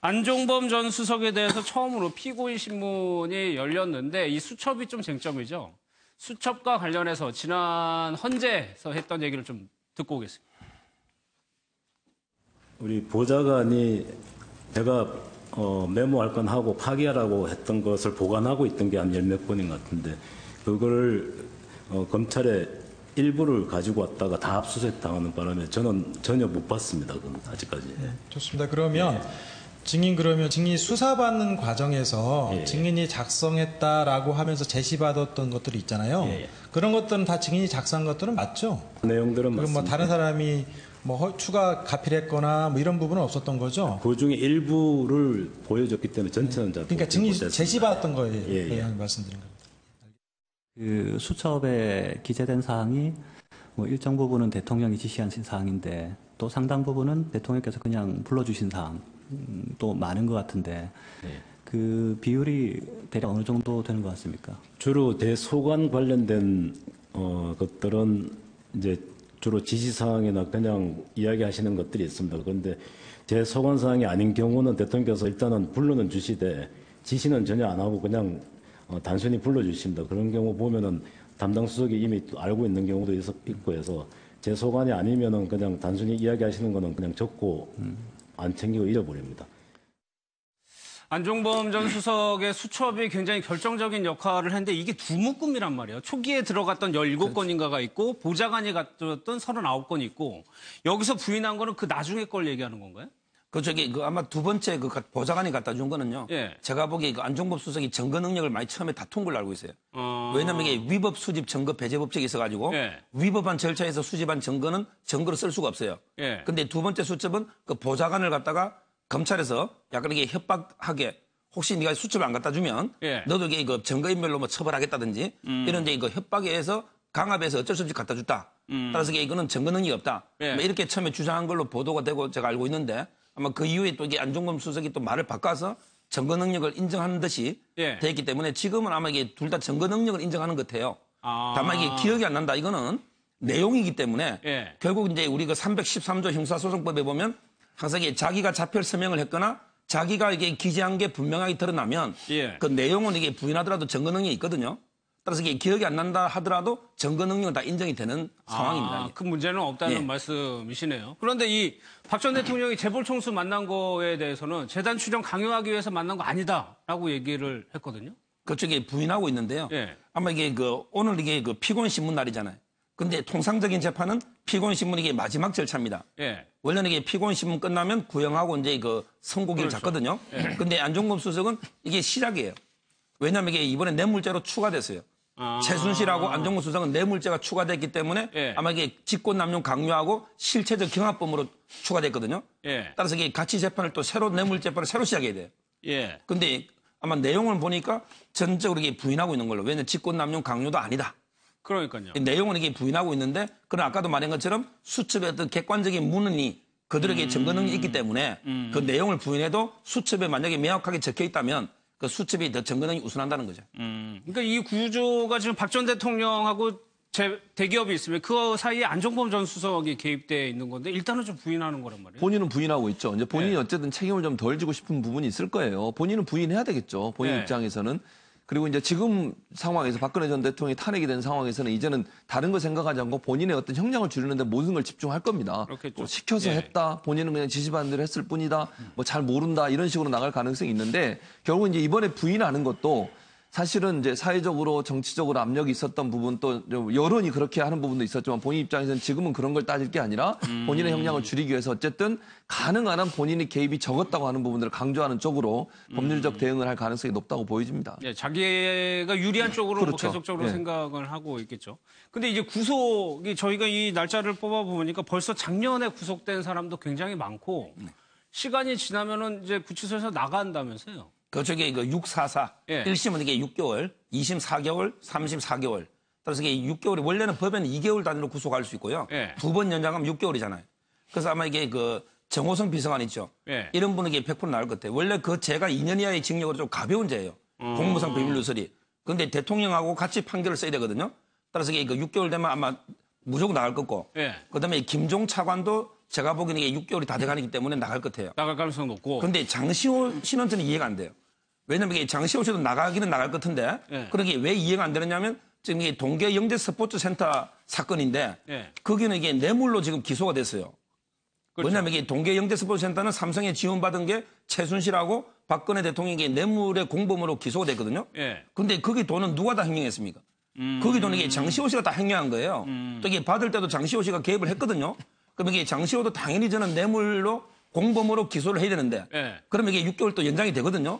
안종범 전 수석에 대해서 처음으로 피고인 신문이 열렸는데 이 수첩이 좀 쟁점이죠. 수첩과 관련해서 지난 헌재에서 했던 얘기를 좀 듣고 오겠습니다. 우리 보좌관이 제가 어, 메모할 건 하고 파기하라고 했던 것을 보관하고 있던 게 한 열 몇 번인 것 같은데 그걸 어, 검찰에 일부를 가지고 왔다가 다 압수수색 당하는 바람에 저는 전혀 못 봤습니다. 그건 아직까지. 네, 좋습니다. 그러면 네. 증인 그러면 증인이 수사받는 과정에서 예, 예. 증인이 작성했다라고 하면서 제시받았던 것들이 있잖아요. 예, 예. 그런 것들은 다 증인이 작성한 것들은 맞죠? 내용들은 그럼 뭐 맞습니다. 다른 사람이 뭐 추가 가필했거나 뭐 이런 부분은 없었던 거죠? 그 중에 일부를 보여줬기 때문에 전체는 잘 예. 그러니까 증인이 제시받았던 거에 예, 예. 대 말씀드린 겁니다. 그 수첩에 기재된 사항이 뭐 일정 부분은 대통령이 지시한 사항인데 또 상당 부분은 대통령께서 그냥 불러주신 사항 또 많은 것 같은데 네. 그 비율이 대략 어느 정도 되는 것 같습니까? 주로 대소관 관련된 어, 것들은 이제 주로 지시사항이나 그냥 이야기하시는 것들이 있습니다. 그런데 대소관 사항이 아닌 경우는 대통령께서 일단은 불러는 주시되 지시는 전혀 안 하고 그냥 어, 단순히 불러주십니다. 그런 경우 보면은 담당 수석이 이미 알고 있는 경우도 있고 해서 제 소관이 아니면은 그냥 단순히 이야기하시는 거는 그냥 적고 음. 안 챙기고 잃어버립니다. 안종범 전 수석의 수첩이 굉장히 결정적인 역할을 했는데 이게 두 묶음이란 말이에요. 초기에 들어갔던 17건인가가 그렇죠. 있고 보좌관이 갖었던 39건이 있고 여기서 부인한 거는 그 나중에 걸 얘기하는 건가요? 그 저기 그 아마 두 번째 그 보좌관이 갖다 준 거는요. 예. 제가 보기에 그 안종범 수석이 증거 능력을 많이 처음에 다툰 걸로 알고 있어요. 어... 왜냐하면 이게 위법 수집 증거 배제 법칙이 있어가지고 예. 위법한 절차에서 수집한 증거는증거로쓸 수가 없어요. 예. 근데 두 번째 수첩은 그 보좌관을 갖다가 검찰에서 약간 이게 협박하게 혹시 네가 수첩을 안 갖다 주면 예. 너도 이게 그 증거 인멸로 뭐 처벌하겠다든지 음... 이런 이제 이거 협박에 의해서 강압에서 어쩔 수 없이 갖다 줬다. 음... 따라서 이거는 증거 능력이 없다. 예. 뭐 이렇게 처음에 주장한 걸로 보도가 되고 제가 알고 있는데 아마 그 이후에 또 이게 안종범 수석이 또 말을 바꿔서 증거 능력을 인정하는 듯이 예. 되었기 때문에 지금은 아마 이게 둘 다증거 능력을 인정하는 것 같아요. 아. 다만 이게 기억이 안 난다. 이거는 내용이기 때문에 예. 결국 이제 우리 가 313조 형사소송법에 보면 항상 이게 자기가 자필 서명을 했거나 자기가 이게 기재한 게 분명하게 드러나면 예. 그 내용은 이게 부인하더라도 증거능이 력 있거든요. 따라서 기억이 안 난다 하더라도 점거 능력은 다 인정이 되는 상황입니다. 아, 큰 문제는 없다는 예. 말씀이시네요. 그런데 이 박 전 대통령이 재벌 총수 만난 거에 대해서는 재단 추정 강요하기 위해서 만난 거 아니다라고 얘기를 했거든요. 그쪽에 부인하고 있는데요. 예. 아마 이게 그 오늘 이게 그피곤 신문 날이잖아요. 근데 통상적인 재판은 피곤 신문 이게 마지막 절차입니다. 예. 원래는 이게 피곤 신문 끝나면 구형하고 이제 그 선고기를 그렇죠. 잡거든요. 예. 근데 안종범 수석은 이게 시작이에요. 왜냐하면 이게 이번에 뇌물죄로 추가됐어요. 아. 최순실하고 안정모 수상은 뇌물죄가 추가됐기 때문에 예. 아마 이게 직권남용 강요하고 실체적 경합범으로 추가됐거든요. 예. 따라서 이게 가치 재판을 또 새로 뇌물 재판을 새로 시작해야 돼요. 예. 근데 아마 내용을 보니까 전적으로 이게 부인하고 있는 걸로. 왜냐면 직권남용 강요도 아니다. 그러니까요. 내용은 이게 부인하고 있는데 그런 아까도 말한 것처럼 수첩의 어떤 객관적인 문헌이 그들에게 음. 증거 능이 있기 때문에 음. 그 내용을 부인해도 수첩에 만약에 명확하게 적혀 있다면 그 수첩이 더 정근당이 우선한다는 거죠. 음. 그러니까 이 구조가 지금 박 전 대통령하고 제 대기업이 있으면 그 사이에 안종범 전 수석이 개입돼 있는 건데 일단은 좀 부인하는 거란 말이에요. 본인은 부인하고 있죠. 이제 본인이 네. 어쨌든 책임을 좀 덜 지고 싶은 부분이 있을 거예요. 본인은 부인해야 되겠죠. 본인 네. 입장에서는 그리고 이제 지금 상황에서 박근혜 전 대통령이 탄핵이 된 상황에서는 이제는 다른 거 생각하지 않고 본인의 어떤 형량을 줄이는데 모든 걸 집중할 겁니다. 뭐 그렇겠죠. 시켜서 예. 했다. 본인은 그냥 지시반 대로 했을 뿐이다. 뭐 잘 모른다. 이런 식으로 나갈 가능성이 있는데 결국은 이제 이번에 부인하는 것도 사실은 이제 사회적으로 정치적으로 압력이 있었던 부분 또 여론이 그렇게 하는 부분도 있었지만 본인 입장에서는 지금은 그런 걸 따질 게 아니라 음. 본인의 형량을 줄이기 위해서 어쨌든 가능한 한본인의 개입이 적었다고 하는 부분들을 강조하는 쪽으로 음. 법률적 대응을 할 가능성이 높다고 보여집니다. 네, 자기가 유리한 쪽으로 그렇죠. 계속적으로 네. 예. 생각을 하고 있겠죠. 근데 이제 구속이 저희가 이 날짜를 뽑아보니까 벌써 작년에 구속된 사람도 굉장히 많고 네. 시간이 지나면은 이제 구치소에서 나간다면서요. 그쪽에 이거 644. 예. 1심은 이게 6개월, 2심 4개월, 3심 4개월. 따라서 이게 6개월이 원래는 법에는 2개월 단위로 구속할 수 있고요. 예. 두번 연장하면 6개월이잖아요. 그래서 아마 이게 그 정호성 비서관 있죠. 예. 이런 분은 이게 100% 나올 것 같아요. 원래 그 제가 2년 이하의 징역으로 좀 가벼운 죄예요. 음. 공무상 비밀 누설이. 그런데 대통령하고 같이 판결을 써야 되거든요. 따라서 이게 그 6개월 되면 아마 무조건 나갈 거고. 예. 그다음에 김종 차관도 제가 보기에는 이게 6개월이 다 돼가기 때문에 나갈 것 같아요. 나갈 가능성 높고. 근데 장시호 신원전은 이해가 안 돼요. 왜냐면 장시호 씨도 나가기는 나갈 것 같은데. 네. 예. 그런 그러니까 게왜 이해가 안 되느냐면 지금 이게 동계 영재 스포츠 센터 사건인데 네. 거기는 이게 뇌물로 지금 기소가 됐어요. 그렇죠. 뭐냐면 이게 동계 영재 스포츠 센터는 삼성에 지원받은 게 최순실하고 박근혜 대통령이 뇌물의 공범으로 기소가 됐거든요. 네. 근데 거기 돈은 누가 다 횡령했습니까? 음... 거기 돈은 이게 장시호 씨가 다 횡령한 거예요. 음... 또 이게 받을 때도 장시호 씨가 개입을 했거든요. 그럼 이게 장시호도 당연히 저는 뇌물로 공범으로 기소를 해야 되는데 네. 그러면 이게 6개월 또 연장이 되거든요.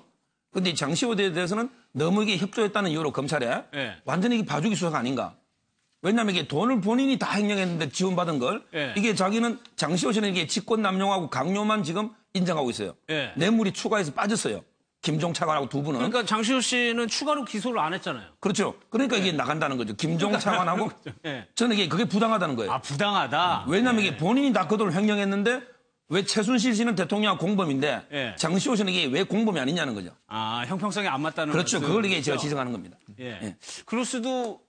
근데 장시호에 대해서는 너무 이게 협조했다는 이유로 검찰에 네. 완전히 봐주기 수사가 아닌가. 왜냐하면 이게 돈을 본인이 다 횡령했는데 지원받은 걸 네. 이게 자기는 장시호 씨는 이게 직권 남용하고 강요만 지금 인정하고 있어요. 뇌물이 추가해서 빠졌어요. 김종 차관하고 두 분은. 그러니까 장시호 씨는 추가로 기소를 안 했잖아요. 그렇죠. 그러니까 네. 이게 나간다는 거죠. 김종 그 차관하고 네. 저는 이게 그게 부당하다는 거예요. 아 부당하다. 왜냐하면 네. 이게 본인이 낙거도를 횡령했는데 왜 최순실 씨는 대통령 공범인데 네. 장시호 씨는 이게 왜 공범이 아니냐는 거죠. 아 형평성이 안 맞다는 그렇죠. 거죠. 그렇죠. 그걸 이게 제가 그렇죠. 지적하는 겁니다. 예. 예. 그럴 수도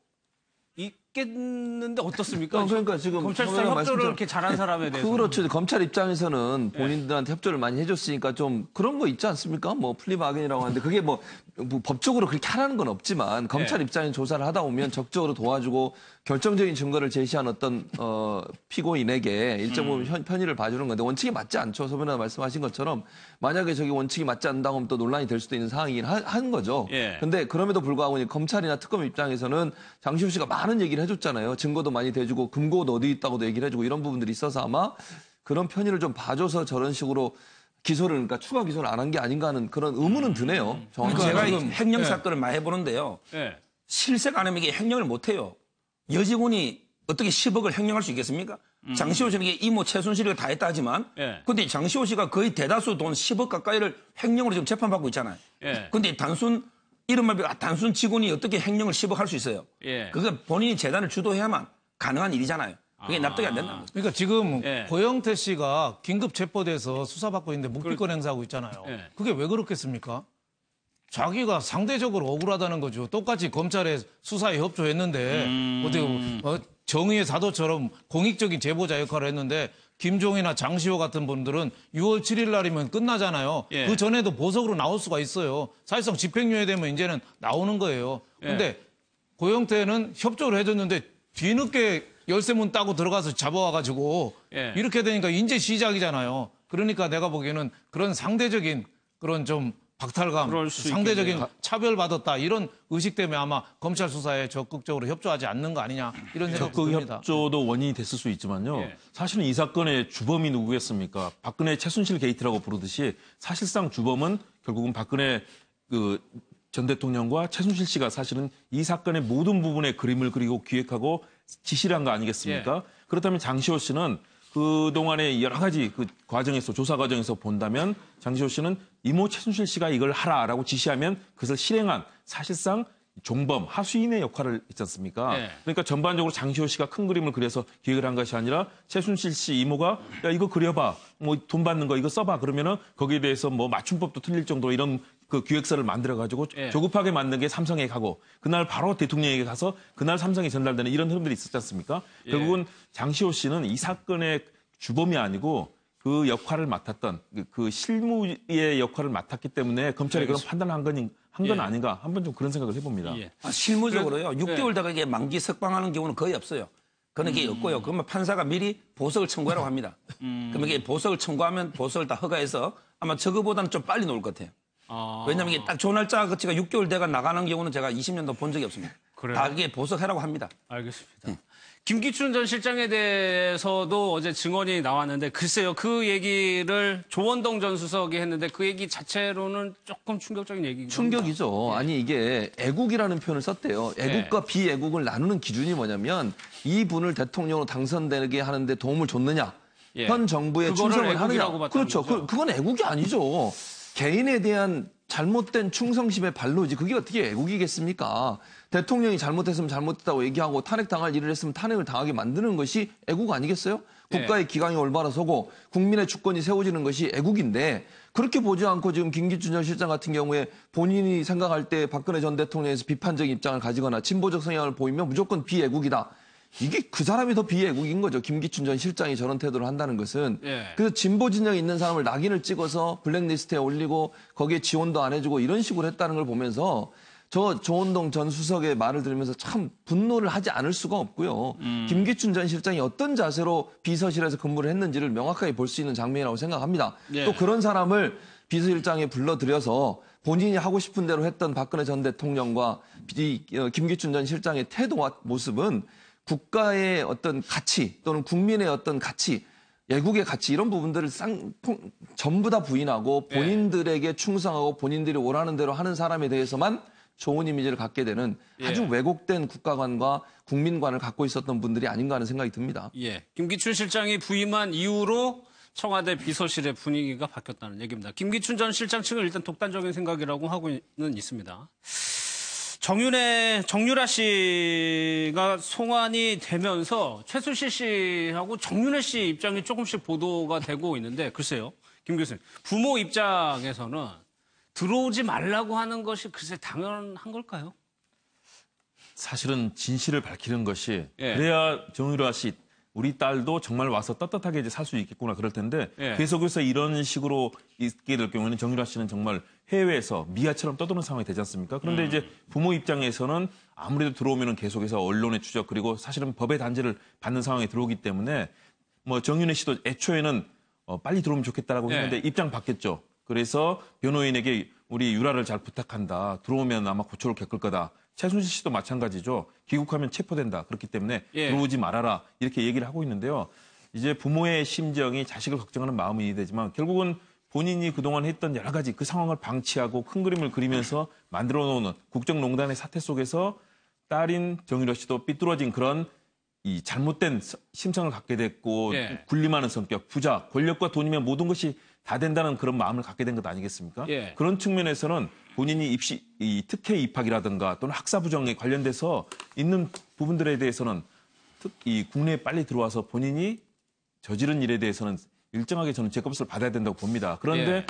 있 겠는데 어떻습니까? 어, 그러니까 지금 검찰 수사 협조를 말 이렇게 잘한 사람에 대해서 그렇죠. 검찰 입장에서는 네. 본인들한테 네. 협조를 많이 해줬으니까 좀 그런 거 있지 않습니까? 뭐 플리바겐이라고 하는데 그게 뭐, 뭐 법적으로 그렇게 하라는 건 없지만 검찰 네. 입장에 조사를 하다 보면 적극적으로 도와주고 결정적인 증거를 제시한 어떤 어, 피고인에게 일정 부분 음. 현, 편의를 봐주는 건데 원칙이 맞지 않죠. 소변아 말씀하신 것처럼 만약에 저기 원칙이 맞지 않다고 하면 또 논란이 될 수도 있는 상황이긴 하, 한 거죠. 그런데 예. 그럼에도 불구하고 검찰이나 특검 입장에서는 장시호 씨가 많은 얘기를 해줬잖아요. 증거도 많이 대주고 금고도 어디 있다고도 얘기를 해주고 이런 부분들이 있어서 아마 그런 편의를 좀 봐줘서 저런 식으로 기소를 그러니까 추가 기소를 안 한 게 아닌가 하는 그런 의문은 드네요. 그러니 제가 그러니까 지금 횡령 예. 사건을 예. 많이 해보는데요. 예. 실색 안 하면 이게 횡령을못 해요. 여직원이 어떻게 10억을 횡령할 수 있겠습니까? 음. 장시호 씨는 이모 최순실이가 다 했다 하지만 예. 근데 장시호 씨가 거의 대다수 돈 10억 가까이를 횡령으로 지금 재판받고 있잖아요. 예. 근데 단순 이른말 아, 단순 직원이 어떻게 횡령을 10억 할 수 있어요? 예. 그건 본인이 재단을 주도해야만 가능한 일이잖아요. 그게 아. 납득이 안 된다는 거죠. 그러니까 지금 예. 고영태 씨가 긴급 체포돼서 수사받고 있는데 묵비권 행사하고 있잖아요. 예. 그게 왜 그렇겠습니까? 자기가 상대적으로 억울하다는 거죠. 똑같이 검찰에 수사에 협조했는데 음... 어떻게 어, 정의의 사도처럼 공익적인 제보자 역할을 했는데 김종희나 장시호 같은 분들은 6월 7일 날이면 끝나잖아요. 예. 그 전에도 보석으로 나올 수가 있어요. 사실상 집행유예 되면 이제는 나오는 거예요. 예. 근데 예. 고영태는 협조를 해줬는데 뒤늦게 열쇠문 따고 들어가서 잡아와가지고 예. 이렇게 되니까 이제 시작이잖아요. 그러니까 내가 보기에는 그런 상대적인 그런 좀 박탈감, 상대적인 있겠네요. 차별받았다 이런 의식 때문에 아마 검찰 수사에 적극적으로 협조하지 않는 거 아니냐 이런 생각이 듭니다. 적극 협조도 원인이 됐을 수 있지만요. 예. 사실은 이 사건의 주범이 누구겠습니까? 박근혜 최순실 게이트라고 부르듯이 사실상 주범은 결국은 박근혜 그전 대통령과 최순실 씨가 사실은 이 사건의 모든 부분의 그림을 그리고 기획하고 지시를 한 거 아니겠습니까? 예. 그렇다면 장시호 씨는 그동안의 여러 가지 그 과정에서 조사 과정에서 본다면 장시호 씨는 이모 최순실 씨가 이걸 하라라고 지시하면 그것을 실행한 사실상 종범 하수인의 역할을 했잖습니까 네. 그러니까 전반적으로 장시호 씨가 큰 그림을 그려서 기획을 한 것이 아니라 최순실 씨 이모가 야 이거 그려봐 뭐 돈 받는 거 이거 써봐 그러면은 거기에 대해서 뭐 맞춤법도 틀릴 정도로 이런 그 기획서를 만들어 가지고 예. 조급하게 만든 게 삼성에 가고 그날 바로 대통령에게 가서 그날 삼성에 전달되는 이런 흐름들이 있었지 않습니까? 예. 결국은 장시호 씨는 이 사건의 주범이 아니고 그 역할을 맡았던 그, 그 실무의 역할을 맡았기 때문에 검찰이 네, 그런 판단을 한건 한건 예. 아닌가 한번 좀 그런 생각을 해봅니다. 예. 아, 실무적으로요. 그래, 6개월 예. 다가게 만기 석방하는 경우는 거의 없어요. 그런 게 음. 없고요. 그러면 판사가 미리 보석을 청구하라고 합니다. 음. 그러면 이게 보석을 청구하면 보석을 다 허가해서 아마 저거보다는 좀 빨리 놓을 것 같아요. 아. 왜냐면 하 이게 딱 조날짜 거치가 6개월 그 돼가 나가는 경우는 제가 20년 도본 적이 없습니다. 그래요? 다 이게 보석해라고 합니다. 알겠습니다. 응. 음. 김기춘 전 실장에 대해서도 어제 증언이 나왔는데 글쎄요 그 얘기를 조원동 전 수석이 했는데 그 얘기 자체로는 조금 충격적인 얘기입니다 충격이죠. 예. 아니 이게 애국이라는 표현을 썼대요. 예. 애국과 네. 비애국을 나누는 기준이 뭐냐면 이 분을 대통령으로 당선되게 하는데 도움을 줬느냐. 예. 현 정부에 충성을 하느냐. 그렇죠. 그, 그건 애국이 아니죠. 개인에 대한 잘못된 충성심의 발로지 그게 어떻게 애국이겠습니까? 대통령이 잘못했으면 잘못했다고 얘기하고 탄핵당할 일을 했으면 탄핵을 당하게 만드는 것이 애국 아니겠어요? 네. 국가의 기강이 올바로 서고 국민의 주권이 세워지는 것이 애국인데 그렇게 보지 않고 지금 김기춘 전 실장 같은 경우에 본인이 생각할 때 박근혜 전 대통령에서 비판적인 입장을 가지거나 진보적 성향을 보이면 무조건 비애국이다. 이게 그 사람이 더 비애국인 거죠. 김기춘 전 실장이 저런 태도를 한다는 것은. 예. 그래서 진보 진영에 있는 사람을 낙인을 찍어서 블랙리스트에 올리고 거기에 지원도 안 해주고 이런 식으로 했다는 걸 보면서 저 조원동 전 수석의 말을 들으면서 참 분노를 하지 않을 수가 없고요. 음. 김기춘 전 실장이 어떤 자세로 비서실에서 근무를 했는지를 명확하게 볼 수 있는 장면이라고 생각합니다. 예. 또 그런 사람을 비서실장에 불러들여서 본인이 하고 싶은 대로 했던 박근혜 전 대통령과 어, 김기춘 전 실장의 태도와 모습은 국가의 어떤 가치 또는 국민의 어떤 가치 외국의 가치 이런 부분들을 쌍 통, 전부 다 부인하고 네. 본인들에게 충성하고 본인들이 원하는 대로 하는 사람에 대해서만 좋은 이미지를 갖게 되는 예. 아주 예. 왜곡된 국가관과 국민관을 갖고 있었던 분들이 아닌가 하는 생각이 듭니다. 예. 김기춘 실장이 부임한 이후로 청와대 비서실의 분위기가 바뀌었다는 얘기입니다. 김기춘 전 실장 측은 일단 독단적인 생각이라고 하고는 있습니다. 정윤혜, 정유라 씨가 송환이 되면서 최순실 씨하고 정윤혜 씨 입장이 조금씩 보도가 되고 있는데 글쎄요, 김 교수님 부모 입장에서는 들어오지 말라고 하는 것이 글쎄 당연한 걸까요? 사실은 진실을 밝히는 것이 예. 그래야 정유라 씨 우리 딸도 정말 와서 떳떳하게 이제 살 수 있겠구나 그럴 텐데 예. 계속해서 이런 식으로 있게 될 경우에는 정유라 씨는 정말 해외에서 미아처럼 떠도는 상황이 되지 않습니까? 그런데 음. 이제 부모 입장에서는 아무래도 들어오면은 계속해서 언론의 추적 그리고 사실은 법의 단지를 받는 상황에 들어오기 때문에 뭐 정윤혜 씨도 애초에는 어, 빨리 들어오면 좋겠다라고 예. 했는데 입장 바뀌었죠. 그래서 변호인에게 우리 유라를 잘 부탁한다. 들어오면 아마 고초를 겪을 거다. 최순실 씨도 마찬가지죠. 귀국하면 체포된다. 그렇기 때문에 예. 들어오지 말아라. 이렇게 얘기를 하고 있는데요. 이제 부모의 심정이 자식을 걱정하는 마음이 되지만 결국은 본인이 그동안 했던 여러 가지 그 상황을 방치하고 큰 그림을 그리면서 만들어 놓는 국정농단의 사태 속에서 딸인 정유라 씨도 삐뚤어진 그런 이 잘못된 심성을 갖게 됐고 예. 군림하는 성격, 부자, 권력과 돈이면 모든 것이 다 된다는 그런 마음을 갖게 된 것 아니겠습니까? 예. 그런 측면에서는 본인이 입시 이 특혜 입학이라든가 또는 학사 부정에 관련돼서 있는 부분들에 대해서는 특, 이 국내에 빨리 들어와서 본인이 저지른 일에 대해서는 일정하게 저는 제값을 받아야 된다고 봅니다. 그런데 예.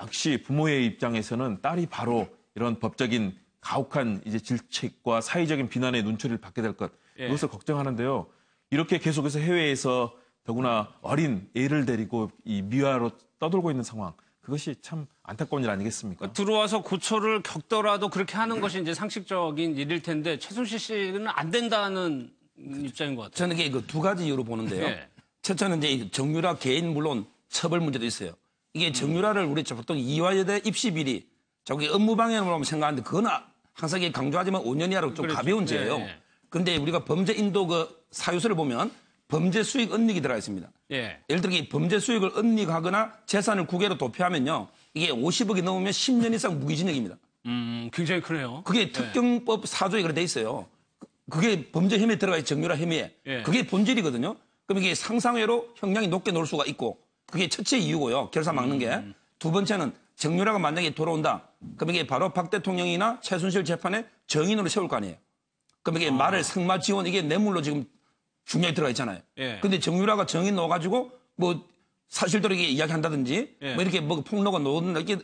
역시 부모의 입장에서는 딸이 바로 이런 법적인 가혹한 이제 질책과 사회적인 비난의 눈초리를 받게 될 것. 예. 이것을 걱정하는데요. 이렇게 계속해서 해외에서 더구나 어린 애를 데리고 이미화로 떠돌고 있는 상황. 그것이 참 안타까운 일 아니겠습니까? 들어와서 고초를 겪더라도 그렇게 하는 것이 이제 상식적인 일일 텐데 최순실 씨는 안 된다는 입장인 것 같아요. 저는 이게 그두 가지 이유로 보는데요. 네. 첫째는 이제 정유라 개인 물론 처벌 문제도 있어요. 이게 음. 정유라를 우리 보통 이화여대 입시 비리 저기 업무 방해라고 생각하는데 그건 아, 항상 강조하지만 5년 이하로 좀 그렇죠. 가벼운 죄예요. 그런데 네, 네. 우리가 범죄 인도 그 사유서를 보면 범죄 수익 은닉이 들어가 있습니다. 예. 예를 들어 이 범죄 수익을 은닉하거나 재산을 국외로 도피하면요. 이게 50억이 넘으면 10년 이상 무기징역입니다. 음, 굉장히 크네요. 그게 예. 특경법 사조에 그래 돼 있어요. 그게 범죄 혐의에 들어가 있 정유라 혐의에. 예. 그게 본질이거든요. 그럼 이게 상상외로 형량이 높게 놓을 수가 있고 그게 첫째 이유고요. 결사 막는 게. 음. 두 번째는 정유라가 만약에 돌아온다. 그럼 이게 바로 박 대통령이나 최순실 재판에 정인으로 세울 거 아니에요. 그럼 이게 아. 말을 승마 지원 이게 뇌물로 지금 중요하게 들어가 있잖아요. 예. 근데 정유라가 정이 넣어가지고 뭐 사실대로 이야기한다든지 예. 뭐 이렇게 뭐 그 폭로가 놓는다 이게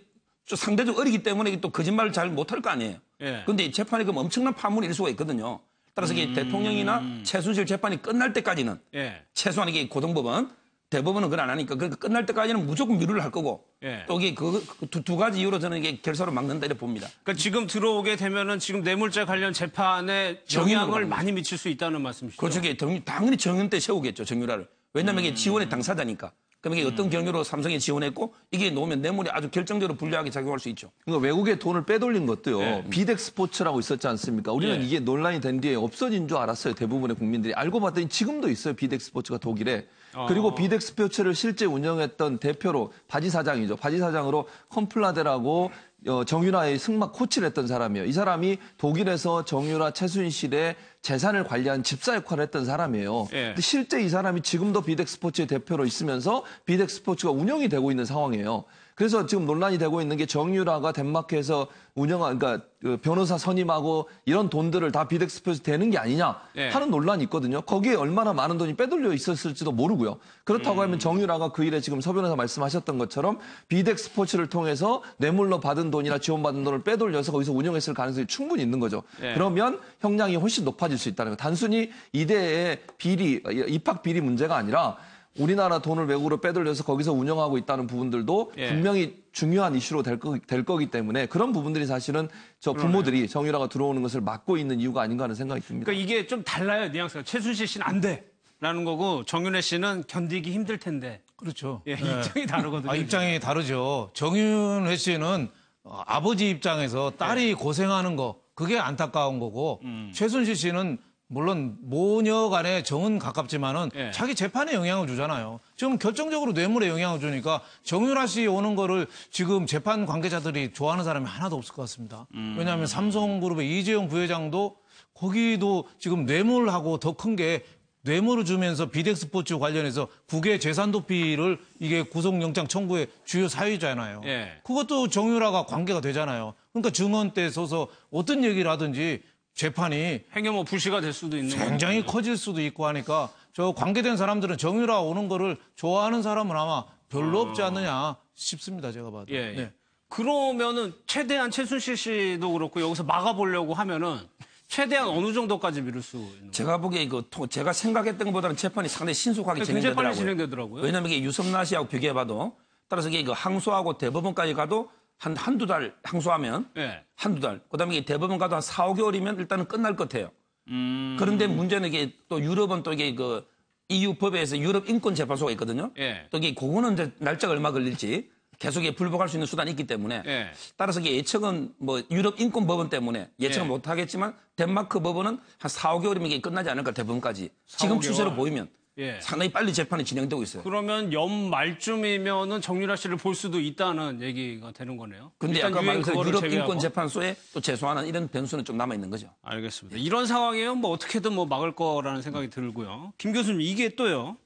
상대적으로 어리기 때문에 또 거짓말을 잘 못할 거 아니에요. 예. 근데 재판에 그럼 엄청난 파문일 수가 있거든요. 따라서 이게 음. 대통령이나 최순실 재판이 끝날 때까지는 예. 최소한 이게 고등법원 대법원은 그걸 안 하니까 그러니까 끝날 때까지는 무조건 미루를 할 거고 예. 또이 그두 그 두 가지 이유로 저는 이게 결사로 막는다 이렇게 봅니다. 그러니까 지금 들어오게 되면은 지금 뇌물죄 관련 재판에 영향을 많이 미칠 수 있다는 말씀이시죠? 그렇죠. 당연히 정윤 때 세우겠죠 정유라를. 왜냐하면 이게 음. 지원의 당사자니까. 그럼 이게 어떤 음. 경로로삼성에 지원했고 이게 놓으면 내물이 아주 결정적으로 불리하게 작용할 수 있죠. 그러니까 외국에 돈을 빼돌린 것도요. 네. 비덱스포츠라고 있었지 않습니까? 우리는 네. 이게 논란이 된 뒤에 없어진 줄 알았어요. 대부분의 국민들이 알고 봤더니 지금도 있어요. 비덱스포츠가 독일에. 아. 그리고 비덱스포츠를 실제 운영했던 대표로 바지 사장이죠. 바지 사장으로 컴플라데라고 어, 정유라의 승마 코치를 했던 사람이에요. 이 사람이 독일에서 정유라 최순실의 재산을 관리한 집사 역할을 했던 사람이에요. 예. 근데 실제 이 사람이 지금도 비덱 스포츠의 대표로 있으면서 비덱 스포츠가 운영이 되고 있는 상황이에요. 그래서 지금 논란이 되고 있는 게 정유라가 덴마크에서 운영한 그러니까 그 변호사 선임하고 이런 돈들을 다 비덱스표에서 되는 게 아니냐 예. 하는 네. 논란이 있거든요. 거기에 얼마나 많은 돈이 빼돌려 있었을지도 모르고요. 그렇다고 음. 하면 정유라가 그 일에 지금 서 변호사 말씀하셨던 것처럼 비덱스포츠를 통해서 뇌물로 받은 돈이나 지원받은 돈을 빼돌려서 거기서 운영했을 가능성이 충분히 있는 거죠. 네. 그러면 형량이 훨씬 높아질 수 있다는 거. 예요 단순히 이대의 비리 입학 비리 문제가 아니라 우리나라 돈을 외국으로 빼돌려서 거기서 운영하고 있다는 부분들도 예. 분명히 중요한 이슈로 될, 거, 될 거기 때문에 그런 부분들이 사실은 저 부모들이 정유라가 들어오는 것을 막고 있는 이유가 아닌가 하는 생각이 듭니다. 그러니까 이게 좀 달라요, 뉘앙스가. 최순실 씨는 안 돼. 라는 거고 정윤혜 씨는 견디기 힘들 텐데. 그렇죠. 예, 네. 입장이 다르거든요. 아, 입장이 다르죠. 정윤혜 씨는 어, 아버지 입장에서 딸이 예. 고생하는 거 그게 안타까운 거고 음. 최순실 씨는 물론 모녀 간의 정은 가깝지만은 예. 자기 재판에 영향을 주잖아요. 지금 결정적으로 뇌물에 영향을 주니까 정유라 씨 오는 거를 지금 재판 관계자들이 좋아하는 사람이 하나도 없을 것 같습니다. 음. 왜냐하면 삼성그룹의 이재용 부회장도 거기도 지금 뇌물하고 더 큰 게 뇌물을 주면서 비덱스포츠 관련해서 국외 재산 도피를 이게 구속영장 청구의 주요 사유잖아요. 예. 그것도 정유라가 관계가 되잖아요. 그러니까 증언 때 서서 어떤 얘기를 하든지 재판이 행여뭐 불씨가 될 수도 있는 굉장히 거 커질 수도 있고 하니까 저 관계된 사람들은 정유라 오는 거를 좋아하는 사람은 아마 별로 없지 아. 않느냐 싶습니다 제가 봐도. 예, 예. 네. 그러면은 최대한 최순실 씨도 그렇고 여기서 막아보려고 하면은 최대한 어느 정도까지 미룰 수 있는 제가 보기에 이거 제가 생각했던 것보다는 재판이 상당히 신속하게 네, 진행되더라고요. 진행되더라고요. 왜냐하면 이게 유성나 씨하고 비교해봐도 따라서 이게 항소하고 대법원까지 가도 한, 한두 달 항소하면. 네. 예. 한두 달. 그 다음에 대법원 가도 한 4, 5개월이면 일단은 끝날 것 같아요. 음... 그런데 문제는 이게 또 유럽은 또 이게 그 EU 법에서 유럽 인권재판소가 있거든요. 예. 또 이게 그거는 이제 날짜가 얼마 걸릴지 계속 불복할 수 있는 수단이 있기 때문에 예. 따라서 이게 예측은 뭐 유럽 인권 법원 때문에 예측은 예. 못 하겠지만 덴마크 법원은 한 4, 5개월이면 이게 끝나지 않을까 대법원까지 지금 추세로 보이면 예. 상당히 빨리 재판이 진행되고 있어요. 그러면 연말쯤이면은 정유라 씨를 볼 수도 있다는 얘기가 되는 거네요. 근데 아까 말해서 유럽 인권 재판소에 또 재소하는 이런 변수는 좀 남아 있는 거죠. 알겠습니다. 예. 이런 상황이면 뭐 어떻게든 뭐 막을 거라는 생각이 들고요. 김 교수님 이게 또요.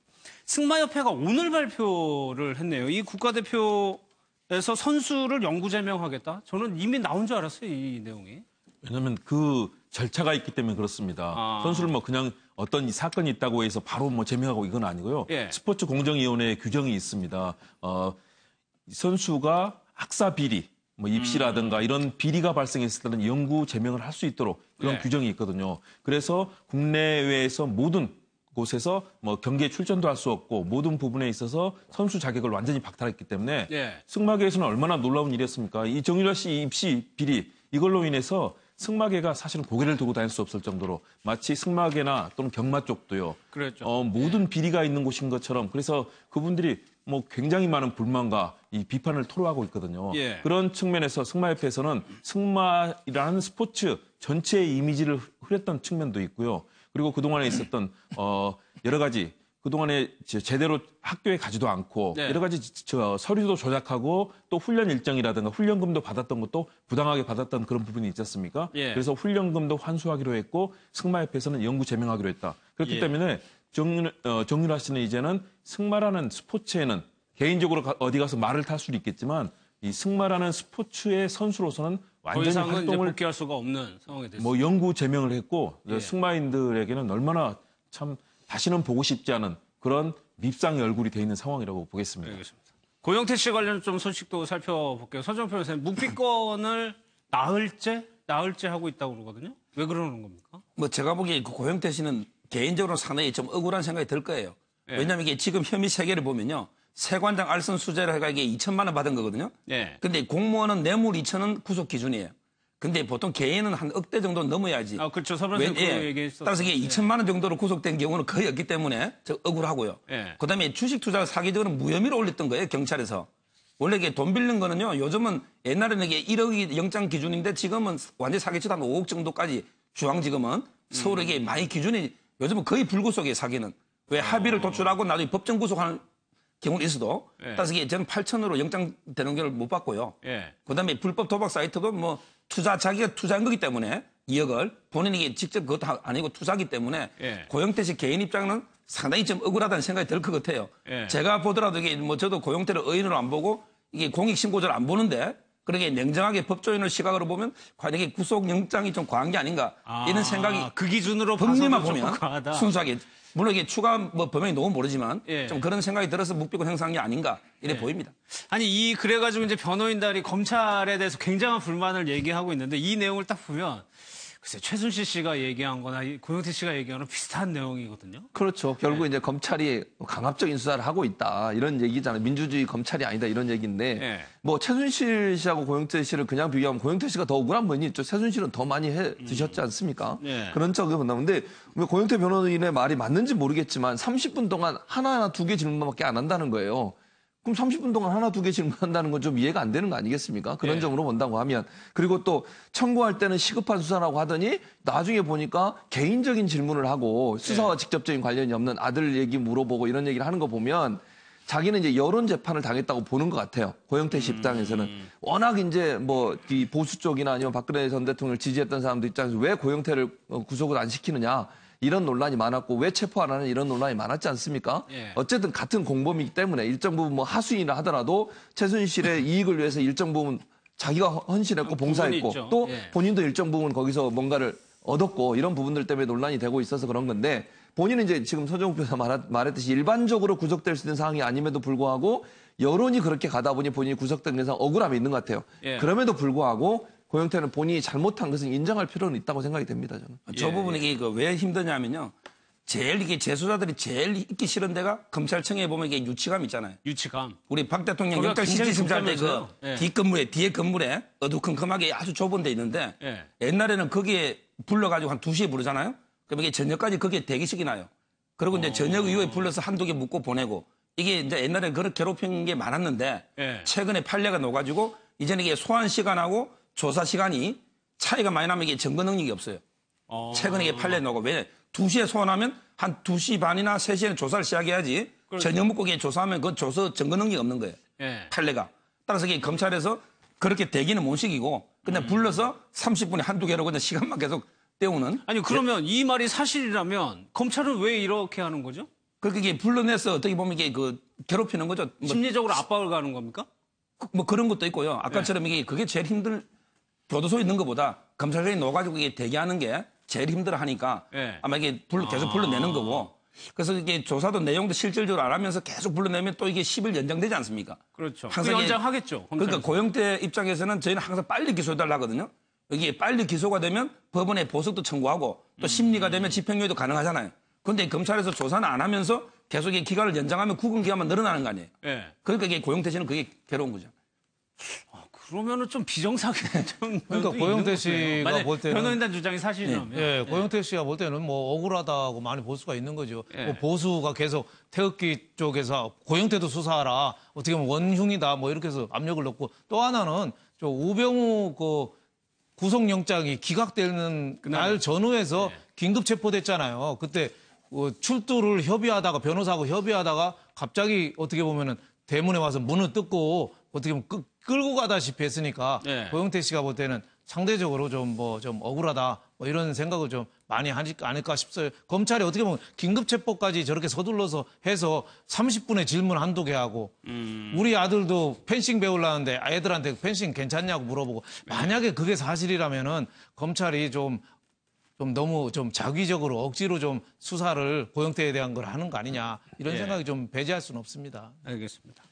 승마협회가 오늘 발표를 했네요. 이 국가대표에서 선수를 영구 제명하겠다. 저는 이미 나온 줄 알았어요. 이 내용이. 왜냐하면 그 절차가 있기 때문에 그렇습니다. 아. 선수를 뭐 그냥 어떤 사건이 있다고 해서 바로 뭐 제명하고 이건 아니고요. 예. 스포츠 공정위원회 의 규정이 있습니다. 어, 선수가 학사 비리, 뭐 입시라든가 음. 이런 비리가 발생했을 때는 영구 제명을 할 수 있도록 그런 예. 규정이 있거든요. 그래서 국내외에서 모든 곳에서 뭐 경기에 출전도 할 수 없고 모든 부분에 있어서 선수 자격을 완전히 박탈했기 때문에 예. 승마계에서는 얼마나 놀라운 일이었습니까? 이 정유라 씨 입시 비리 이걸로 인해서 승마계가 사실은 고개를 들고 다닐 수 없을 정도로 마치 승마계나 또는 경마 쪽도요. 그렇죠. 어, 모든 네. 비리가 있는 곳인 것처럼 그래서 그분들이 뭐 굉장히 많은 불만과 이 비판을 토로하고 있거든요. 예. 그런 측면에서 승마협회에서는 승마라는 스포츠 전체의 이미지를 흐렸던 측면도 있고요. 그리고 그동안에 있었던 어 여러 가지 그동안에 제대로 학교에 가지도 않고 네. 여러 가지 저 서류도 조작하고 또 훈련 일정이라든가 훈련금도 받았던 것도 부당하게 받았던 그런 부분이 있지 않습니까? 예. 그래서 훈련금도 환수하기로 했고 승마협회에서는 영구 제명하기로 했다. 그렇기 예. 때문에 정윤, 어, 정윤아 씨는 이제는 승마라는 스포츠에는 개인적으로 가, 어디 가서 말을 탈수도 있겠지만 이 승마라는 스포츠의 선수로서는 완전히 활동을 복귀할 수가 없는 상황이 됐습니다. 뭐 영구 제명을 했고 예. 승마인들에게는 얼마나 참 다시는 보고 싶지 않은 그런 밉상의 얼굴이 돼 있는 상황이라고 보겠습니다. 알겠습니다. 고영태 씨 관련 좀 소식도 살펴볼게요. 서정표 선생님 묵비권을 나흘째 나흘째 하고 있다고 그러거든요. 왜 그러는 겁니까? 뭐 제가 보기에 그 고영태 씨는 개인적으로 상당히 좀 억울한 생각이 들 거예요. 예. 왜냐하면 이게 지금 혐의 세계를 보면요. 세관장 알선 수재를 해가 이게 2천만 원 받은 거거든요. 그런데 예. 공무원은 뇌물 2천은 구속 기준이에요. 근데 보통 개인은 한 억대 정도 넘어야지. 아, 그렇죠. 서변 예. 따라서 이게 예. 2천만 원 정도로 구속된 경우는 거의 없기 때문에 저 억울하고요. 예. 그다음에 주식 투자를 사기적으로 무혐의로 올렸던 거예요, 경찰에서. 원래 이게 돈 빌린 거는요, 요즘은 옛날에는 이게 1억이 영장 기준인데 지금은 완전 사기치다 한 5억 정도까지 중앙지금은 서울에게 음. 많이 기준이 요즘은 거의 불구속이에요, 사기는. 왜 합의를 어. 도출하고 나중에 법정 구속하는 경우는 있어도. 예. 따라서 이게 저는 8천으로 영장 되는 걸못 받고요. 예. 그 다음에 불법 도박 사이트도 뭐 투자 자기가 투자한 거기 때문에 2억을 본인이 직접 그것도 아니고 투자기 때문에 예. 고영태 씨 개인 입장은 상당히 좀 억울하다는 생각이 들 것 같아요. 예. 제가 보더라도 이게 뭐 저도 고영태를 의인으로 안 보고 이게 공익신고자를 안 보는데 그러게 냉정하게 법조인을 시각으로 보면 과연 이게 구속영장이 좀 과한 게 아닌가 아, 이런 생각이 그 기준으로 법리만 보면 과하다. 순수하게 물론 이게 추가 뭐 범행이 너무 모르지만 예. 좀 그런 생각이 들어서 묵비고 행사한 게 아닌가 이래 예. 보입니다. 아니 이 그래가지고 이제 변호인들이 검찰에 대해서 굉장한 불만을 얘기하고 있는데 이 내용을 딱 보면 글쎄 최순실 씨가 얘기한 거나 고영태 씨가 얘기하는 비슷한 내용이거든요. 그렇죠. 네. 결국 네. 이제 검찰이 강압적인 수사를 하고 있다. 이런 얘기잖아요. 민주주의 검찰이 아니다. 이런 얘기인데 네. 뭐 최순실 씨하고 고영태 씨를 그냥 비교하면 고영태 씨가 더 억울한 면이 있죠. 최순실은 더 많이 해 음. 드셨지 않습니까? 네. 그런 적이 나오는데 고영태 변호인의 말이 맞는지 모르겠지만 30분 동안 하나하나 두 개 질문밖에 안 한다는 거예요. 그럼 30분 동안 하나 두 개 질문한다는 건 좀 이해가 안 되는 거 아니겠습니까? 그런 예. 점으로 본다고 하면 그리고 또 청구할 때는 시급한 수사라고 하더니 나중에 보니까 개인적인 질문을 하고 수사와 예. 직접적인 관련이 없는 아들 얘기 물어보고 이런 얘기를 하는 거 보면 자기는 이제 여론 재판을 당했다고 보는 것 같아요. 고영태 씨 음. 입장에서는 음. 워낙 이제 뭐 보수 쪽이나 아니면 박근혜 전 대통령을 지지했던 사람들 입장에서 왜 고영태를 어, 구속을 안 시키느냐 이런 논란이 많았고 왜 체포 안 하는 이런 논란이 많았지 않습니까? 예. 어쨌든 같은 공범이기 때문에 일정 부분 뭐 하수인이라 하더라도 최순실의 이익을 위해서 일정 부분 자기가 헌신했고 그 봉사했고 있죠. 또 예. 본인도 일정 부분 거기서 뭔가를 얻었고 이런 부분들 때문에 논란이 되고 있어서 그런 건데 본인은 이제 지금 서정욱 변호사 말했듯이 일반적으로 구속될 수 있는 상황이 아님에도 불구하고 여론이 그렇게 가다 보니 본인이 구속된 게상 억울함이 있는 것 같아요. 예. 그럼에도 불구하고 고영태는 본인이 잘못한 것은 인정할 필요는 있다고 생각이 됩니다. 저는. 예, 저 부분이 예. 예. 이왜 힘드냐면요. 제일 이게 재수자들이 제일 있기 싫은 데가 검찰청에 보면 이게 유치감 있잖아요. 유치감. 우리 박 대통령 영장 실질심사할 때 그 뒷건물에 뒤에 건물에 어두컴컴하게 아주 좁은 데 있는데 예. 옛날에는 거기에 불러가지고 한 2시에 부르잖아요. 그럼 이게 저녁까지 거기에 대기식이 나요. 그리고 오. 이제 어. 저녁 이후에 불러서 한두 개 묶고 보내고 이게 이제 옛날에는 그런 괴롭힌 게 많았는데 예. 최근에 판례가 나가지고 이제는 이게 소환 시간하고 조사 시간이 차이가 많이 나면 이게 증거 능력이 없어요. 어... 최근에 이게 판례 나고 왜 2시에 소환하면 한 2시 반이나 3시에는 조사를 시작해야지 그렇죠. 저녁 먹고 이게 조사하면 그 조사 증거 능력이 없는 거예요. 예. 판례가. 따라서 이게 검찰에서 그렇게 대기는 못 시키고 그냥 음. 불러서 30분에 한두 개로 그냥 시간만 계속 때우는. 아니 그러면 예. 이 말이 사실이라면 검찰은 왜 이렇게 하는 거죠? 그렇게 그러니까 불러내서 어떻게 보면 이게 그 괴롭히는 거죠. 뭐, 심리적으로 압박을 가는 겁니까? 뭐 그런 것도 있고요. 아까처럼 예. 이게 그게 제일 힘들 교도소에 있는 것보다 검찰에 넣어가지고 대기하는 게 제일 힘들어 하니까 네. 예. 아마 이게 불러, 계속 아. 불러내는 거고 그래서 이게 조사도 내용도 실질적으로 안 하면서 계속 불러내면 또 이게 10일 연장되지 않습니까? 그렇죠. 그 항상 그 연장하겠죠. 그러니까 고영태 입장에서는 저희는 항상 빨리 기소해달라 하거든요. 이게 빨리 기소가 되면 법원에 보석도 청구하고 또 음. 심리가 되면 집행유예도 가능하잖아요. 그런데 검찰에서 조사는 안 하면서 계속 이 기간을 연장하면 구금 기간만 늘어나는 거 아니에요? 네. 그러니까 이게 고영태 씨는 그게 괴로운 거죠. 그러면은 좀비정상이좀 그러니까 고영태 씨가 볼 때는 변호인단 주장이 사실이라면 예, 예, 고영태 씨가 볼 때는 뭐 억울하다고 많이 볼 수가 있는 거죠. 예. 뭐 보수가 계속 태극기 쪽에서 고영태도 수사하라. 어떻게 보면 원흉이다. 뭐 이렇게 해서 압력을 넣고 또 하나는 저 우병우 그 구속영장이 기각되는 날 전후에서 예. 긴급 체포됐잖아요. 그때 어, 출두를 협의하다가 변호사하고 협의하다가 갑자기 어떻게 보면은 대문에 와서 문을 뜯고 어떻게 보면 끝 그 끌고 가다시피 했으니까 네. 고영태 씨가 볼 때는 상대적으로 좀 뭐좀 뭐 좀 억울하다 뭐 이런 생각을 좀 많이 하지 않을까 싶어요. 검찰이 어떻게 보면 긴급체포까지 저렇게 서둘러서 해서 3 0분에 질문 한두 개 하고 음. 우리 아들도 펜싱 배우려는데 애들한테 펜싱 괜찮냐고 물어보고 네. 만약에 그게 사실이라면은 검찰이 좀 좀 너무 좀 자기적으로 억지로 좀 수사를 고영태에 대한 걸 하는 거 아니냐 이런 예. 생각이 좀 배제할 수는 없습니다. 알겠습니다.